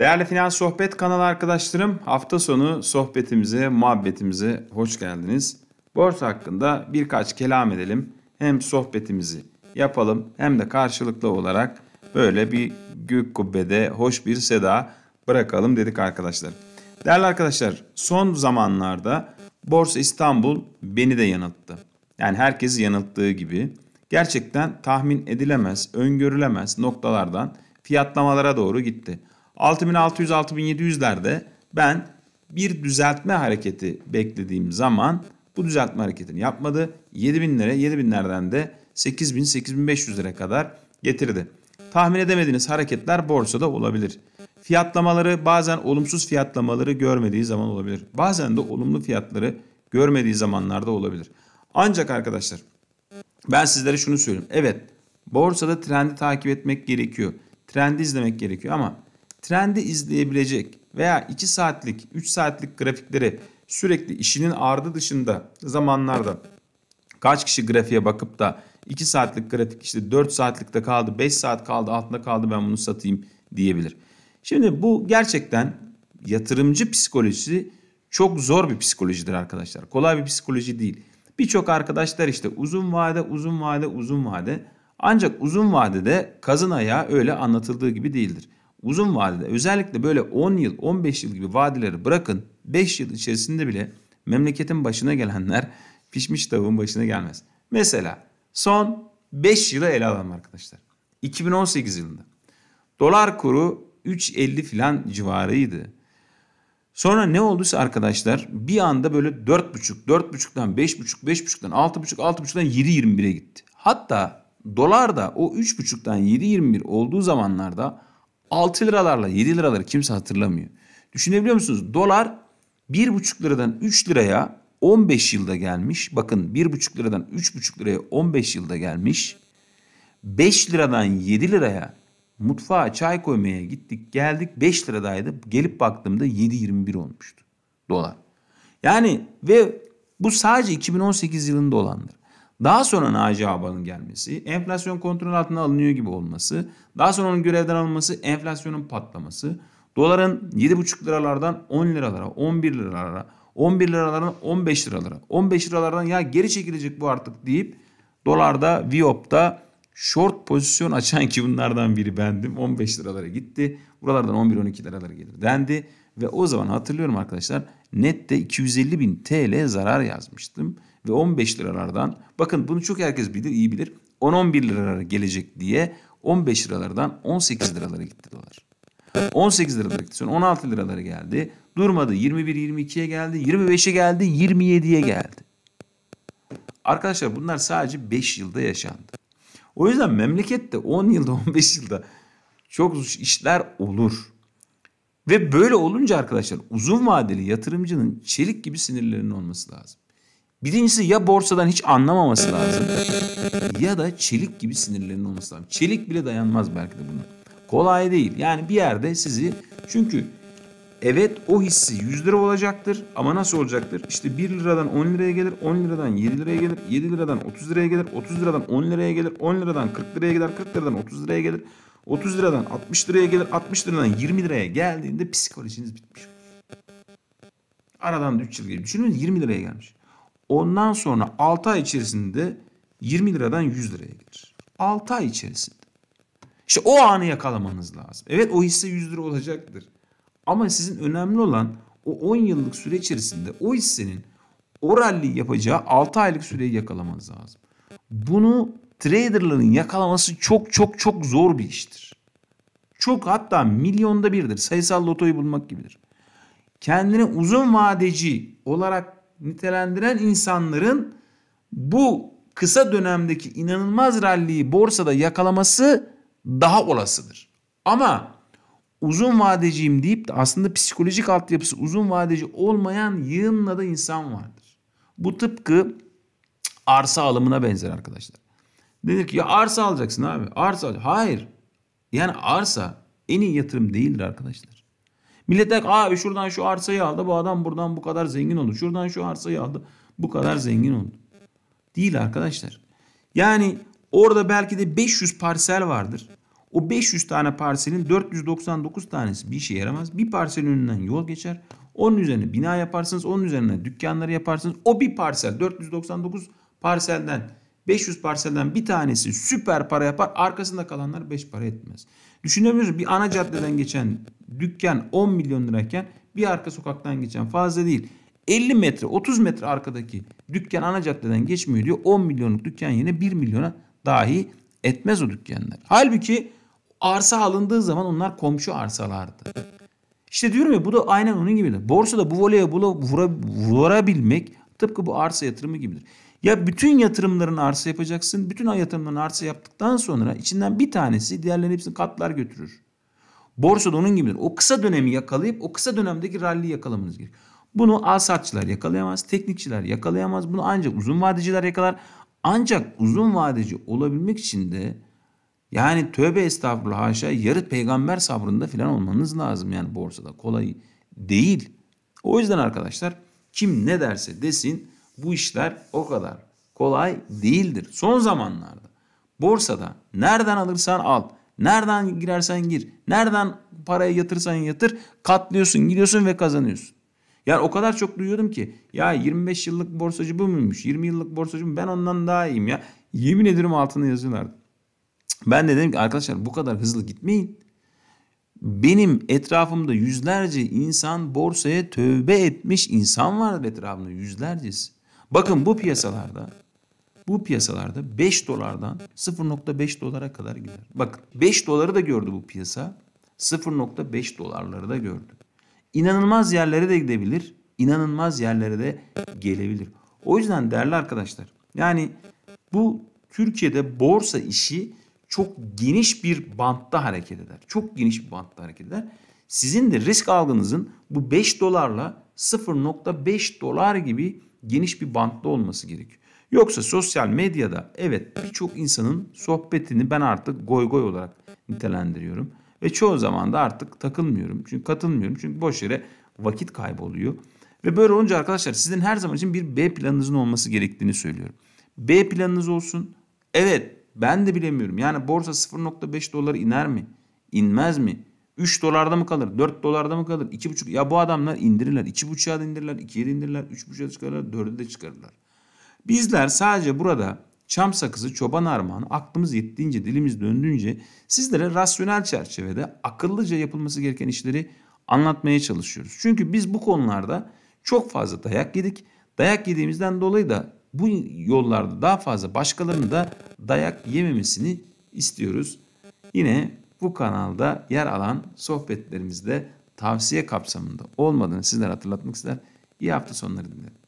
Değerli Finans Sohbet kanalı arkadaşlarım, hafta sonu sohbetimize, muhabbetimize hoş geldiniz. Borsa hakkında birkaç kelam edelim. Hem sohbetimizi yapalım hem de karşılıklı olarak böyle bir gök kubbede hoş bir seda bırakalım dedik arkadaşlar. Değerli arkadaşlar, son zamanlarda Borsa İstanbul beni de yanılttı. Yani herkesi yanılttığı gibi gerçekten tahmin edilemez, öngörülemez noktalardan fiyatlamalara doğru gitti. 6600-6700'lerde ben bir düzeltme hareketi beklediğim zaman bu düzeltme hareketini yapmadı. 7000 7000'lere 7000'lerden de 8000 8500 lira kadar getirdi. Tahmin edemediğiniz hareketler borsada olabilir. Fiyatlamaları bazen olumsuz fiyatlamaları görmediği zaman olabilir. Bazen de olumlu fiyatları görmediği zamanlarda olabilir. Ancak arkadaşlar ben sizlere şunu söyleyeyim. Evet borsada trendi takip etmek gerekiyor. Trendi izlemek gerekiyor ama trendi izleyebilecek veya 2 saatlik, 3 saatlik grafikleri sürekli işinin ardı dışında zamanlarda kaç kişi grafiğe bakıp da 2 saatlik grafik işte 4 saatlikte kaldı, 5 saat kaldı, altında kaldı ben bunu satayım diyebilir. Şimdi bu gerçekten yatırımcı psikolojisi çok zor bir psikolojidir arkadaşlar. Kolay bir psikoloji değil. Birçok arkadaşlar işte uzun vade, uzun vade, uzun vade. Ancak uzun vadede kazın ayağı öyle anlatıldığı gibi değildir uzun vadede özellikle böyle 10 yıl 15 yıl gibi vadeleri bırakın 5 yıl içerisinde bile memleketin başına gelenler pişmiş tavuğun başına gelmez. Mesela son 5 yılı ele alalım arkadaşlar. 2018 yılında dolar kuru 3.50 filan civarıydı. Sonra ne olduysa arkadaşlar bir anda böyle 4.5, 4.5'dan 5.5, 5.5'dan 6.5, 6.5'dan 7.21'e gitti. Hatta dolar da o 3.5'dan 7.21 olduğu zamanlarda 6 liralarla 7 liraları kimse hatırlamıyor. Düşünebiliyor musunuz? Dolar 1,5 liradan 3 liraya 15 yılda gelmiş. Bakın 1,5 liradan 3,5 liraya 15 yılda gelmiş. 5 liradan 7 liraya mutfağa çay koymaya gittik geldik 5 liradaydı. Gelip baktığımda 7.21 olmuştu dolar. Yani ve bu sadece 2018 yılında olandır. Daha sonra Naci Ağbal'ın gelmesi, enflasyon kontrol altına alınıyor gibi olması, daha sonra onun görevden alınması, enflasyonun patlaması, doların 7,5 liralardan 10 liralara, 11 liralara, 11 liralardan 15 liralara, 15 liralardan ya geri çekilecek bu artık deyip dolarda, Viop'ta short pozisyon açan ki bunlardan biri bendim. 15 liralara gitti. Buralardan 11-12 liralara gelir dendi. Ve o zaman hatırlıyorum arkadaşlar nette 250 bin TL zarar yazmıştım ve 15 liralardan bakın bunu çok herkes bilir iyi bilir 10-11 liralara gelecek diye 15 liralardan 18 liralara gitti dolar. 18 liralara gitti sonra 16 liralara geldi durmadı 21-22'ye geldi 25'e geldi 27'ye geldi. Arkadaşlar bunlar sadece 5 yılda yaşandı. O yüzden memlekette 10 yılda 15 yılda çok işler olur. Ve böyle olunca arkadaşlar uzun vadeli yatırımcının çelik gibi sinirlerinin olması lazım. Birincisi ya borsadan hiç anlamaması lazım ya da çelik gibi sinirlerinin olması lazım. Çelik bile dayanmaz belki de buna. Kolay değil. Yani bir yerde sizi çünkü evet o hissi 100 lira olacaktır ama nasıl olacaktır? İşte 1 liradan 10 liraya gelir, 10 liradan 7 liraya gelir, 7 liradan 30 liraya gelir, 30 liradan 10 liraya gelir, 10 liradan 40 liraya gelir, 40 liradan 30 liraya gelir, 30 liradan 60 liraya gelir, 60 liradan 20 liraya geldiğinde psikolojiniz bitmiş. Aradan 3 yıl geçmiş. Düşünün 20 liraya gelmiş. Ondan sonra 6 ay içerisinde 20 liradan 100 liraya gelir. 6 ay içerisinde. İşte o anı yakalamanız lazım. Evet o hisse 100 lira olacaktır. Ama sizin önemli olan o 10 yıllık süre içerisinde o hissenin o rally yapacağı 6 aylık süreyi yakalamanız lazım. Bunu traderların yakalaması çok çok çok zor bir iştir. Çok hatta milyonda birdir. Sayısal lotoyu bulmak gibidir. Kendini uzun vadeci olarak nitelendiren insanların bu kısa dönemdeki inanılmaz ralliyi borsada yakalaması daha olasıdır. Ama uzun vadeciyim deyip de aslında psikolojik altyapısı uzun vadeci olmayan yığınla da insan vardır. Bu tıpkı arsa alımına benzer arkadaşlar. Denir ki ya arsa alacaksın abi. Arsa alacaksın. Hayır. Yani arsa en iyi yatırım değildir arkadaşlar. Millet der abi şuradan şu arsayı aldı bu adam buradan bu kadar zengin oldu. Şuradan şu arsayı aldı bu kadar zengin oldu. Değil arkadaşlar. Yani orada belki de 500 parsel vardır. O 500 tane parselin 499 tanesi bir işe yaramaz. Bir parselin önünden yol geçer. Onun üzerine bina yaparsınız. Onun üzerine dükkanları yaparsınız. O bir parsel 499 parselden 500 parselden bir tanesi süper para yapar. Arkasında kalanlar 5 para etmez. Düşünebiliyoruz bir ana caddeden geçen dükkan 10 milyon lirayken bir arka sokaktan geçen fazla değil. 50 metre 30 metre arkadaki dükkan ana caddeden geçmiyor diyor. 10 milyonluk dükkan yine 1 milyona dahi etmez o dükkanlar. Halbuki arsa alındığı zaman onlar komşu arsalardı. İşte diyorum ya bu da aynen onun gibidir. Borsada bu voleye bula, vura, vurabilmek tıpkı bu arsa yatırımı gibidir. Ya bütün yatırımların arsa yapacaksın. Bütün yatırımların arsa yaptıktan sonra içinden bir tanesi diğerlerinin hepsini katlar götürür. Borsada onun gibidir. O kısa dönemi yakalayıp o kısa dönemdeki ralliyi yakalamanız gerekir. Bunu asatçılar yakalayamaz, teknikçiler yakalayamaz. Bunu ancak uzun vadeciler yakalar. Ancak uzun vadeci olabilmek için de yani tövbe estağfurullah haşa yarı peygamber sabrında filan olmanız lazım. Yani borsada kolay değil. O yüzden arkadaşlar kim ne derse desin bu işler o kadar kolay değildir. Son zamanlarda borsada nereden alırsan al, nereden girersen gir, nereden parayı yatırsan yatır katlıyorsun, gidiyorsun ve kazanıyorsun. Yani o kadar çok duyuyordum ki ya 25 yıllık borsacı bu muymuş? 20 yıllık borsacı mı? Ben ondan daha iyiyim ya. Yemin ederim altını yazıyorlardı. Ben de dedim ki arkadaşlar bu kadar hızlı gitmeyin. Benim etrafımda yüzlerce insan borsaya tövbe etmiş insan var etrafımda yüzlercesi. Bakın bu piyasalarda bu piyasalarda 5 dolardan 0.5 dolara kadar gider. Bakın 5 doları da gördü bu piyasa. 0.5 dolarları da gördü. İnanılmaz yerlere de gidebilir. inanılmaz yerlere de gelebilir. O yüzden değerli arkadaşlar yani bu Türkiye'de borsa işi çok geniş bir bantta hareket eder. Çok geniş bir bantta hareket eder. Sizin de risk algınızın bu 5 dolarla 0.5 dolar gibi geniş bir bantta olması gerekiyor. Yoksa sosyal medyada evet birçok insanın sohbetini ben artık goy goy olarak nitelendiriyorum. Ve çoğu zaman da artık takılmıyorum. Çünkü katılmıyorum. Çünkü boş yere vakit kayboluyor. Ve böyle olunca arkadaşlar sizin her zaman için bir B planınızın olması gerektiğini söylüyorum. B planınız olsun. Evet ben de bilemiyorum. Yani borsa 0.5 dolar iner mi? İnmez mi? 3 dolarda mı kalır? 4 dolarda mı kalır? 2,5 ya bu adamlar indirirler. 2,5'a da indirirler. 2'ye indirirler. 3,5'a çıkarırlar. 4'e de çıkarırlar. Bizler sadece burada çam sakızı, çoban armağanı aklımız yettiğince, dilimiz döndüğünce sizlere rasyonel çerçevede akıllıca yapılması gereken işleri anlatmaya çalışıyoruz. Çünkü biz bu konularda çok fazla dayak yedik. Dayak yediğimizden dolayı da bu yollarda daha fazla başkalarının da dayak yememesini istiyoruz. Yine bu kanalda yer alan sohbetlerimizde tavsiye kapsamında olmadığını sizlere hatırlatmak ister. İyi hafta sonları dilerim.